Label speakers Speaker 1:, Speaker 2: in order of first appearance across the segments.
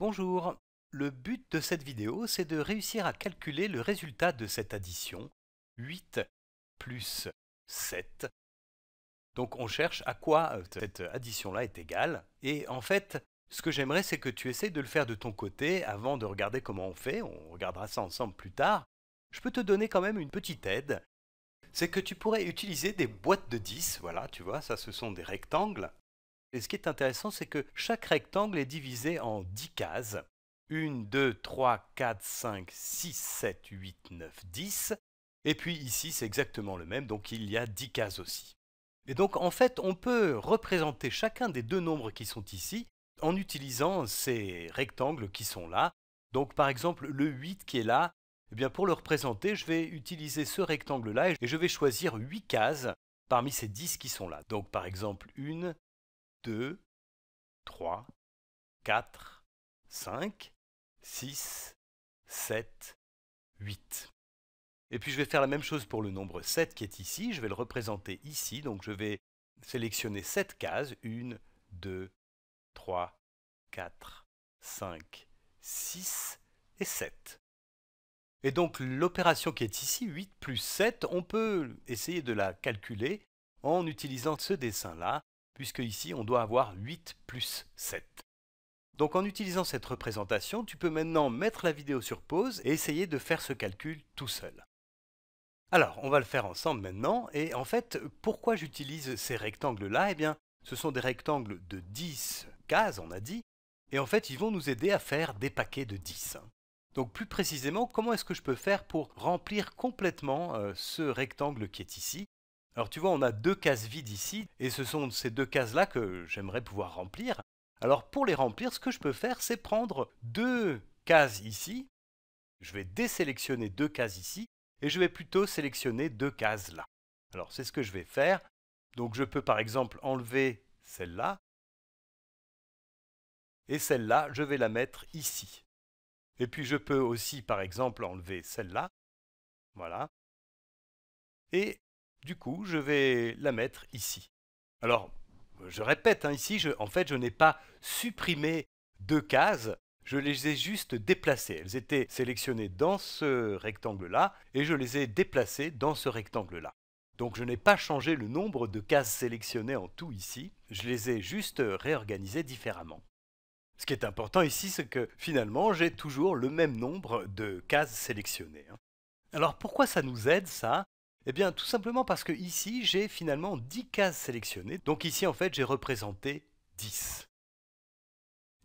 Speaker 1: Bonjour Le but de cette vidéo, c'est de réussir à calculer le résultat de cette addition, 8 plus 7. Donc on cherche à quoi euh, cette addition-là est égale, et en fait, ce que j'aimerais, c'est que tu essayes de le faire de ton côté avant de regarder comment on fait, on regardera ça ensemble plus tard. Je peux te donner quand même une petite aide, c'est que tu pourrais utiliser des boîtes de 10, voilà, tu vois, ça ce sont des rectangles, et ce qui est intéressant, c'est que chaque rectangle est divisé en 10 cases. 1, 2, 3, 4, 5, 6, 7, 8, 9, 10. Et puis ici, c'est exactement le même, donc il y a 10 cases aussi. Et donc en fait, on peut représenter chacun des deux nombres qui sont ici en utilisant ces rectangles qui sont là. Donc par exemple, le 8 qui est là, eh bien pour le représenter, je vais utiliser ce rectangle-là et je vais choisir 8 cases parmi ces 10 qui sont là. Donc par exemple 1, 2, 3, 4, 5, 6, 7, 8. Et puis je vais faire la même chose pour le nombre 7 qui est ici, je vais le représenter ici, donc je vais sélectionner 7 cases, 1, 2, 3, 4, 5, 6 et 7. Et donc l'opération qui est ici, 8 plus 7, on peut essayer de la calculer en utilisant ce dessin-là, puisque ici on doit avoir 8 plus 7. Donc en utilisant cette représentation, tu peux maintenant mettre la vidéo sur pause et essayer de faire ce calcul tout seul. Alors, on va le faire ensemble maintenant, et en fait, pourquoi j'utilise ces rectangles-là Eh bien, ce sont des rectangles de 10 cases, on a dit, et en fait, ils vont nous aider à faire des paquets de 10. Donc plus précisément, comment est-ce que je peux faire pour remplir complètement euh, ce rectangle qui est ici alors tu vois, on a deux cases vides ici, et ce sont ces deux cases-là que j'aimerais pouvoir remplir. Alors pour les remplir, ce que je peux faire, c'est prendre deux cases ici. Je vais désélectionner deux cases ici, et je vais plutôt sélectionner deux cases là. Alors c'est ce que je vais faire. Donc je peux par exemple enlever celle-là, et celle-là, je vais la mettre ici. Et puis je peux aussi par exemple enlever celle-là, voilà. Et du coup, je vais la mettre ici. Alors, je répète, hein, ici, en fait, je n'ai pas supprimé deux cases, je les ai juste déplacées. Elles étaient sélectionnées dans ce rectangle-là, et je les ai déplacées dans ce rectangle-là. Donc je n'ai pas changé le nombre de cases sélectionnées en tout ici, je les ai juste réorganisées différemment. Ce qui est important ici, c'est que finalement, j'ai toujours le même nombre de cases sélectionnées. Hein. Alors pourquoi ça nous aide ça eh bien, tout simplement parce que ici, j'ai finalement 10 cases sélectionnées. Donc ici, en fait, j'ai représenté 10.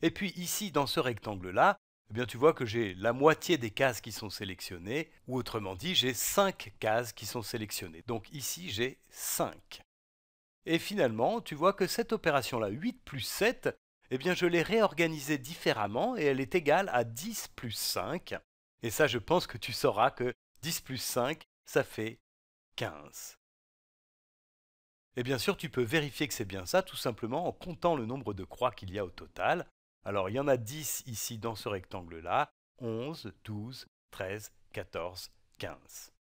Speaker 1: Et puis ici, dans ce rectangle-là, eh bien, tu vois que j'ai la moitié des cases qui sont sélectionnées, ou autrement dit, j'ai 5 cases qui sont sélectionnées. Donc ici, j'ai 5. Et finalement, tu vois que cette opération-là, 8 plus 7, eh bien, je l'ai réorganisée différemment et elle est égale à 10 plus 5. Et ça, je pense que tu sauras que 10 plus 5, ça fait 15. Et eh bien sûr, tu peux vérifier que c'est bien ça tout simplement en comptant le nombre de croix qu'il y a au total. Alors, il y en a 10 ici dans ce rectangle-là, 11, 12, 13, 14, 15.